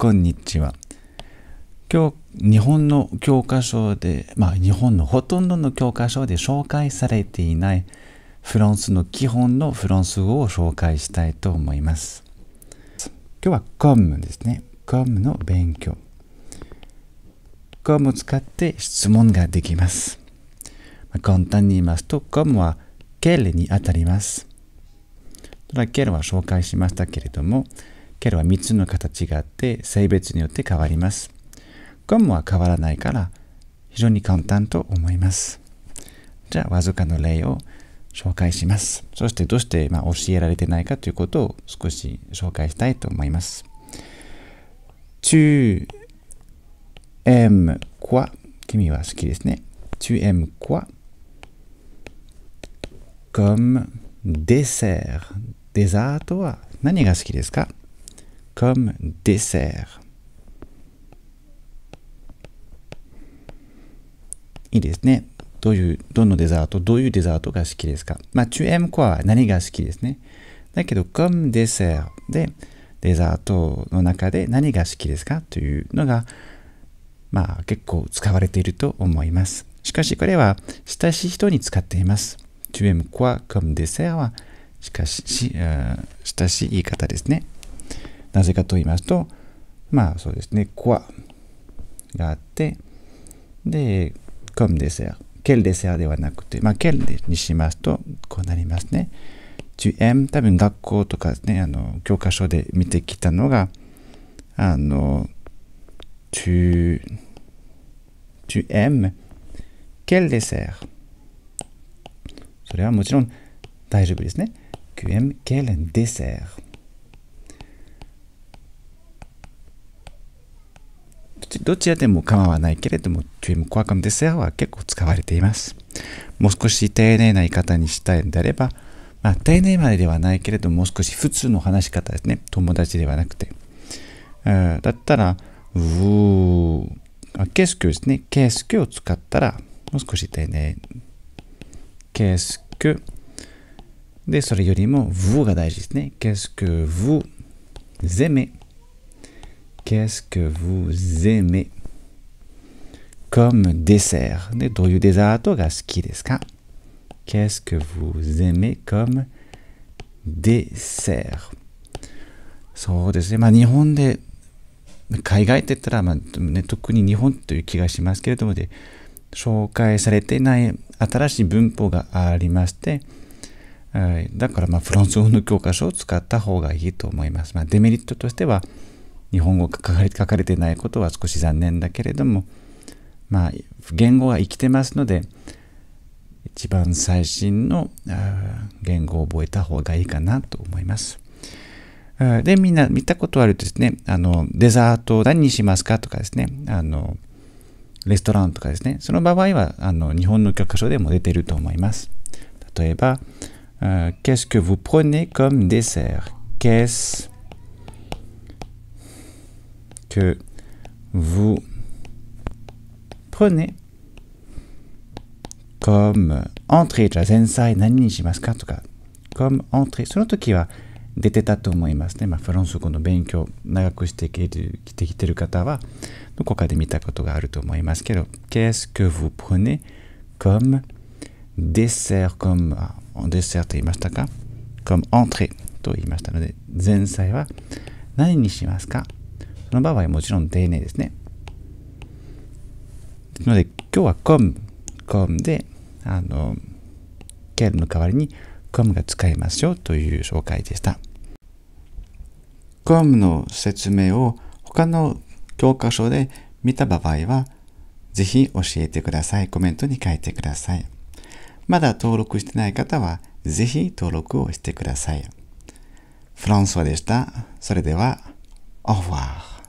こんにちは。今日、日本の教科書で、まあ日本のほとんどの教科書で紹介されていないフランスの基本のフランス語を紹介したいと思います。今日はコムですね。コムの勉強。コムを使って質問ができます。簡単に言いますと、コムはケルにあたります。ただ、ケルは紹介しましたけれども、キャラは3つの形があって性別によって変わります。ゴムは変わらないから非常に簡単と思います。じゃあわずかの例を紹介します。そしてどうして、ま教えられてないかということを少し紹介したいと思います。Tu aimes quoi? 君は好きですね。Tu aimes quoi? Comme dessert. デザートは何が好きですか comme dessert. Idesne. どういう、どのデザート、どういうデザートが好きですかまあ、tu aimes quoi 何が好きですね。だけど、comme dessert で、デザートの中で何が好きですかというのが、まあ、結構使われていると思います。しかし、これは親しい人に使っています。tu aimes quoi comme dessert は、しかし、し、親しい言い方ですね。なぜかと言いますと、まあそうですね、quoi があって、で、comme dessert、quel dessert ではなくて、まあ quel にしますと、こうなりますね。tu aimes 多分学校とかね、あの、教科書で見てきたのが、あの、tu, tu aimes quel dessert? それはもちろん大丈夫ですね。tu aimes quel dessert? どちらでも構わないけれども、ゥイムコアカムデセアは結構使われています。もう少し丁寧な言い方にしたいのであれば、まあ、丁寧までではないけれども、もう少し普通の話し方ですね。友達ではなくて。だったら、うー、ケースキですね。ケースキを使ったら、もう少し丁寧。ケースキで、それよりも、うが大事ですね。ケースキュー、う、ゼメ。Qu'est-ce que vous aimez comme dessert で、どういうデザートが好きですか Qu'est-ce que vous aimez comme dessert そうですね。まあ日本で、海外って言ったら、まあね、特に日本という気がしますけれどもで、紹介されていない新しい文法がありまして、だからまあフランス語の教科書を使った方がいいと思います。まあ、デメリットとしては、日本語が書かれてないことは少し残念だけれども、まあ、言語は生きてますので、一番最新の言語を覚えた方がいいかなと思います。で、みんな見たことあるとですね、あの、デザート何にしますかとかですね、あの、レストランとかですね、その場合は、あの、日本の教科書でも出てると思います。例えば、Qu'est-ce que vous prenez comme dessert? Qu'est-ce que vous prenez comme entrée, じゃあ前菜何にしますかとか、comme entrée、その時は出てたと思いますね。まあ、フランス語の勉強長くしてきてきてる方は、どこかで見たことがあると思いますけど、qu'est-ce que vous prenez comme dessert, comme, デッ e r と言いましたか comme entrée と言いましたので、前菜は何にしますかその場合はもちろん丁寧ですね。ので、今日は com、com で、あの、care の代わりに com が使えますよという紹介でした。com の説明を他の教科書で見た場合は、ぜひ教えてください。コメントに書いてください。まだ登録してない方は、ぜひ登録をしてください。フランソワでした。それでは、オファー。